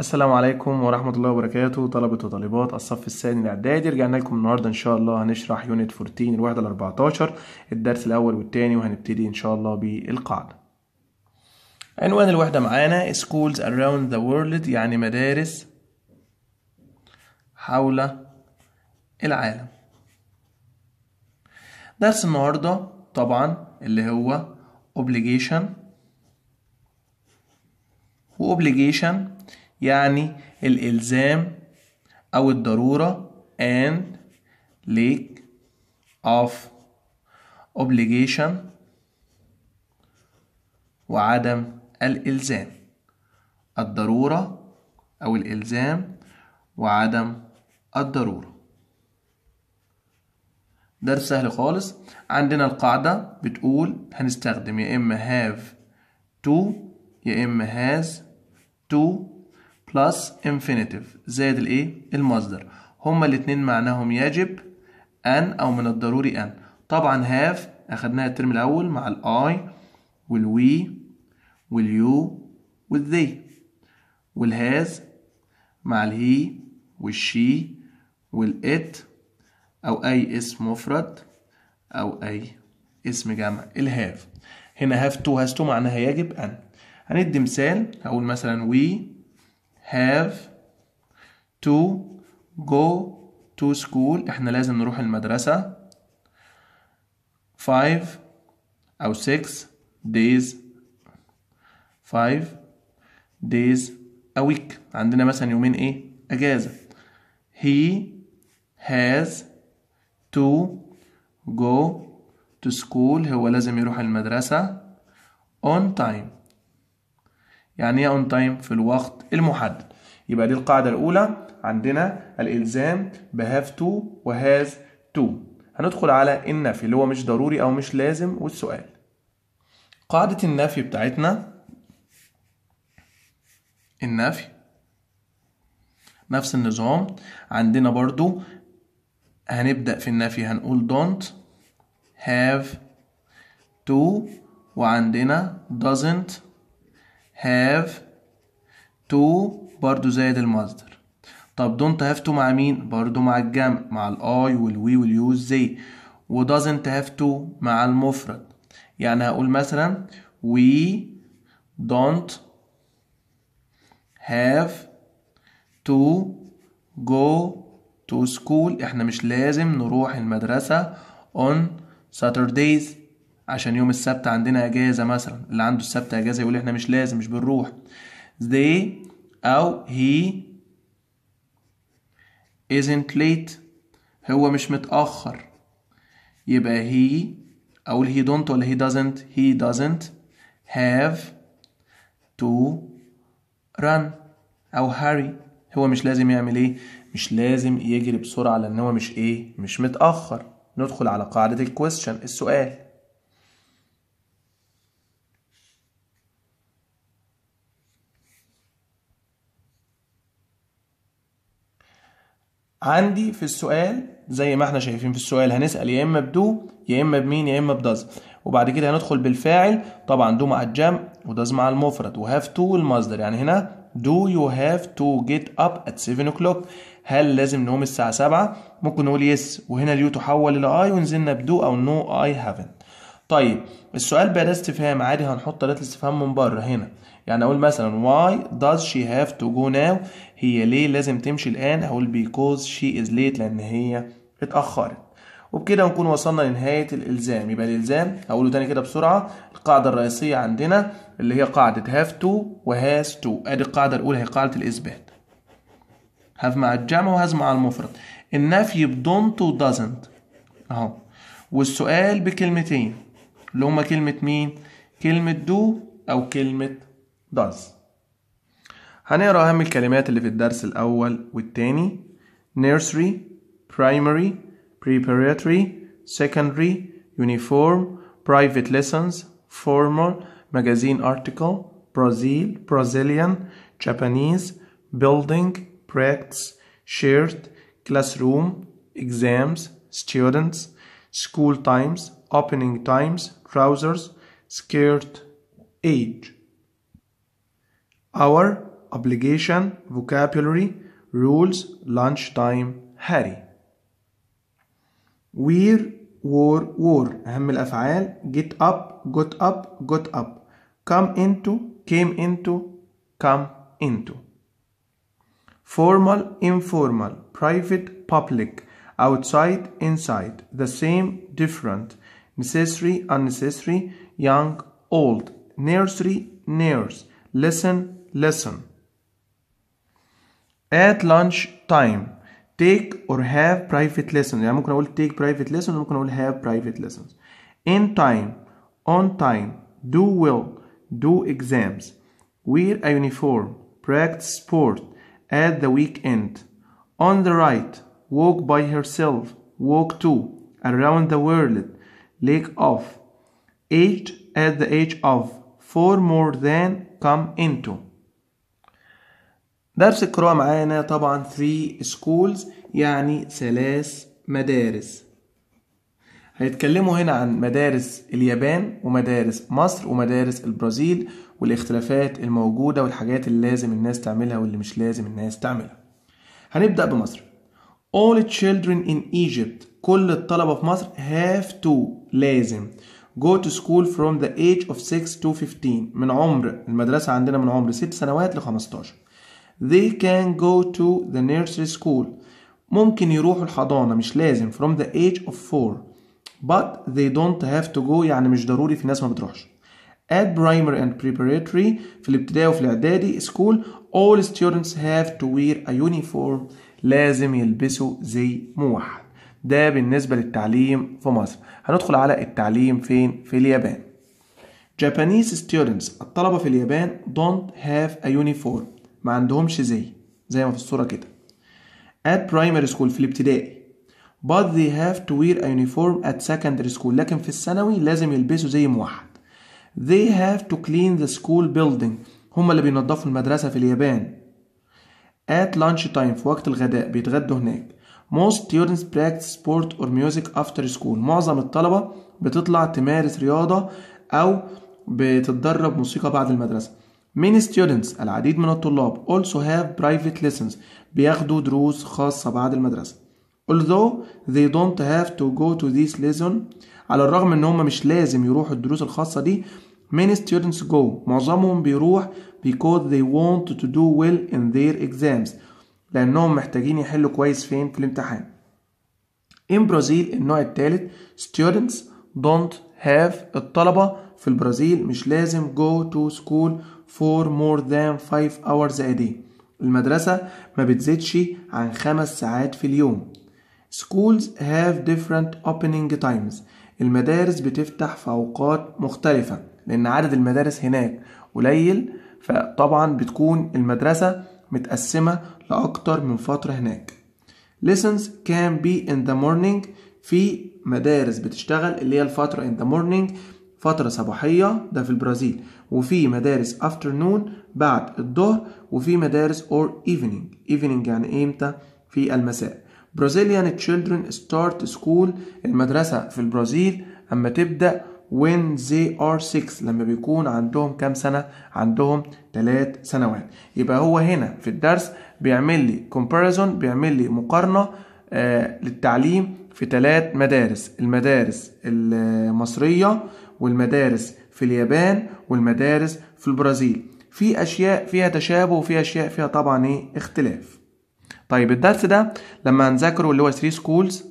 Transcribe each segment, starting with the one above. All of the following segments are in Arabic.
السلام عليكم ورحمة الله وبركاته طلبة وطالبات الصف الثاني الإعدادي رجعنا لكم النهاردة إن شاء الله هنشرح يونت 14 الوحدة ال 14 الدرس الأول والتاني وهنبتدي إن شاء الله بالقاعدة عنوان الوحدة معانا schools around the world يعني مدارس حول العالم درس النهاردة طبعا اللي هو obligation و obligation يعني الإلزام أو الضرورة and lake of obligation وعدم الإلزام الضرورة أو الإلزام وعدم الضرورة درس سهل خالص عندنا القاعدة بتقول هنستخدم يا إما have to يا إما has to بلس infinitive زائد الايه المصدر هما الاتنين معناهم يجب ان او من الضروري ان طبعا هاف اخدناها الترم الاول مع الاي والوي واليو والذي والهاز مع الهي والشي والات او اي اسم مفرد او اي اسم جمع الهاف هنا هاف تو هاز تو معناها يجب ان هندي مثال هقول مثلا وي have to go to school احنا لازم نروح المدرسة five أو six days five days a week عندنا مثلا يومين ايه أجازة he has to go to school هو لازم يروح المدرسة on time يعني ايه اون تايم في الوقت المحدد يبقى دي القاعدة الأولى عندنا الإلزام بهاف تو وهاز تو هندخل على النفي اللي هو مش ضروري أو مش لازم والسؤال قاعدة النفي بتاعتنا النفي نفس النظام عندنا برضو هنبدأ في النفي هنقول don't have to وعندنا doesn't هاف تو برضو زائد المصدر طب دونت هاف تو مع مين برضو مع الجمع مع الاي والوي واليوز زي doesn't هاف تو مع المفرد يعني هقول مثلا we don't have to go to school احنا مش لازم نروح المدرسة on Saturdays عشان يوم السبت عندنا اجازه مثلا اللي عنده السبت اجازه يقول احنا مش لازم مش بنروح they او he isn't late هو مش متاخر يبقى he اقول he don't ولا he doesn't he doesn't have to run او hurry هو مش لازم يعمل ايه مش لازم يجري بسرعه لان هو مش ايه مش متاخر ندخل على قاعده الكويستشن السؤال عندي في السؤال زي ما احنا شايفين في السؤال هنسأل يا إما بدو يا إما بمين يا إما بداز وبعد كده هندخل بالفاعل طبعا دو مع الجمع وداز مع المفرد وهاف تو المصدر يعني هنا دو يو هاف تو جيت اب ات 7 o'clock هل لازم نقوم الساعة 7 ممكن نقول يس وهنا اليو تحول إلى اي ونزلنا بدو أو نو اي هافنت طيب السؤال بأداة استفهام عادي هنحط أداة الاستفهام من بره هنا يعني أقول مثلا why does she have to go now هي ليه لازم تمشي الآن أقول because she is late لأن هي اتأخرت وبكده نكون وصلنا لنهاية الإلزام يبقى الإلزام هقوله تاني كده بسرعة القاعدة الرئيسية عندنا اللي هي قاعدة have to و has to أدي القاعدة الأولى هي قاعدة الإثبات have مع الجمع وهاز مع المفرد النفي بدونت و doesn't أهو والسؤال بكلمتين اللي هما كلمة مين؟ كلمة دو أو كلمة داز هنقرا أهم الكلمات اللي في الدرس الأول والتاني nursery primary preparatory secondary uniform private lessons formal magazine article Brazil Brazilian Japanese building practice shared classroom exams students school times opening times, trousers, skirt, age. Hour, obligation, vocabulary, rules, lunchtime, Harry. Wear, wore, wore. أهم الأفعال get up, got up, got up. Come into, came into, come into. Formal, informal, private, public, outside, inside, the same, different, necessary, unnecessary, young, old, nursery, nurse, lesson, lesson. At lunch time take or have private lessons I I'm going to take private lessons I am going to have private lessons in time on time do well do exams wear a uniform practice sport at the weekend on the right walk by herself walk to around the world lake of aged at the age of four more than come into درس القراءة معانا طبعا three schools يعني ثلاث مدارس هيتكلموا هنا عن مدارس اليابان ومدارس مصر ومدارس البرازيل والاختلافات الموجودة والحاجات اللي لازم الناس تعملها واللي مش لازم الناس تعملها هنبدأ بمصر All children in Egypt كل الطلبة في مصر have to لازم go to school from the age of 6 to 15 من عمر المدرسة عندنا من عمر 6 سنوات ل 15 they can go to the nursery school ممكن يروحوا الحضانة مش لازم from the age of 4 but they don't have to go يعني مش ضروري في ناس ما بتروحش at primary and preparatory في الابتدائي وفي الاعدادي school all students have to wear a uniform لازم يلبسوا زي موحد ده بالنسبة للتعليم في مصر هندخل على التعليم فين في اليابان Japanese students الطلبة في اليابان don't have a uniform ما عندهمش زي زي ما في الصورة كده at primary school في الابتدائي but they have to wear a uniform at secondary school لكن في الثانوي لازم يلبسوا زي موحد they have to clean the school building هم اللي بينظفوا المدرسة في اليابان at lunch time في وقت الغداء بيتغدوا هناك Most students practice sport or music after school معظم الطلبة بتطلع تمارس رياضة أو بتتدرب موسيقى بعد المدرسة Many students العديد من الطلاب also have private lessons بياخدوا دروس خاصة بعد المدرسة Although they don't have to go to this lesson على الرغم ان هم مش لازم يروحوا الدروس الخاصة دي Many students go معظمهم بيروح because they want to do well in their exams لأنهم محتاجين يحلوا كويس فين في الامتحان In Brazil النوع الثالث students don't have الطلبة في البرازيل مش لازم go to school for more than five hours a day المدرسة ما بتزيدش عن خمس ساعات في اليوم schools have different opening times المدارس بتفتح في أوقات مختلفة لأن عدد المدارس هناك قليل فطبعا بتكون المدرسة متقسمة لأكتر من فترة هناك lessons can be in the morning في مدارس بتشتغل اللي هي الفترة in the morning فترة صباحية ده في البرازيل وفي مدارس afternoon بعد الظهر وفي مدارس or evening evening يعني امتى في المساء Brazilian children start school المدرسة في البرازيل أما تبدأ when they are six لما بيكون عندهم كام سنة عندهم ثلاث سنوات يبقى هو هنا في الدرس بيعمل لي comparison بيعمل لي مقارنة آه للتعليم في ثلاث مدارس المدارس المصرية والمدارس في اليابان والمدارس في البرازيل في أشياء فيها تشابه وفي أشياء فيها طبعا إيه اختلاف طيب الدرس ده لما هنذاكره اللي هو 3 سكولز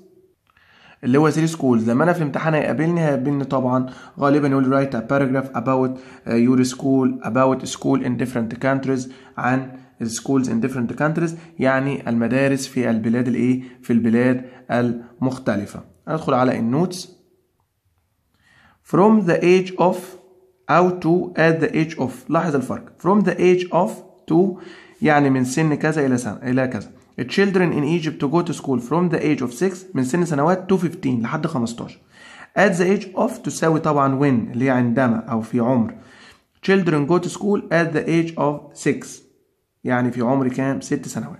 اللي هو سيريس سكولز لما انا في الامتحان هيقابلني هيقابلني طبعا غالبا يقول رايت ا باراجراف اباوت يور سكول اباوت سكول ان ديفرنت كانتريز عن سكولز ان ديفرنت كانتريز يعني المدارس في البلاد الايه في البلاد المختلفة ادخل على النوتس from the age of أو to at the age of لاحظ الفرق from the age of to يعني من سن كذا إلى سنة إلى كذا children in Egypt to go to school from the age of 6 من سن سنوات to 15 لحد 15 at the age of تساوي طبعا when اللي هي عندما أو في عمر children go to school at the age of 6 يعني في عمر كام 6 سنوات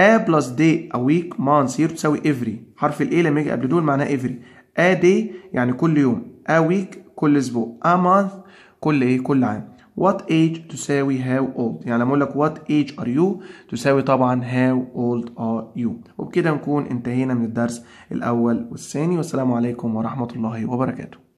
a plus day a week month year تساوي every حرف ال لما يجي قبل دول معناه every a day يعني كل يوم a week كل اسبوع a month كل ايه كل عام what age تساوي how old يعني لما اقول لك what age are you تساوي طبعا how old are you وبكده نكون انتهينا من الدرس الاول والثاني والسلام عليكم ورحمه الله وبركاته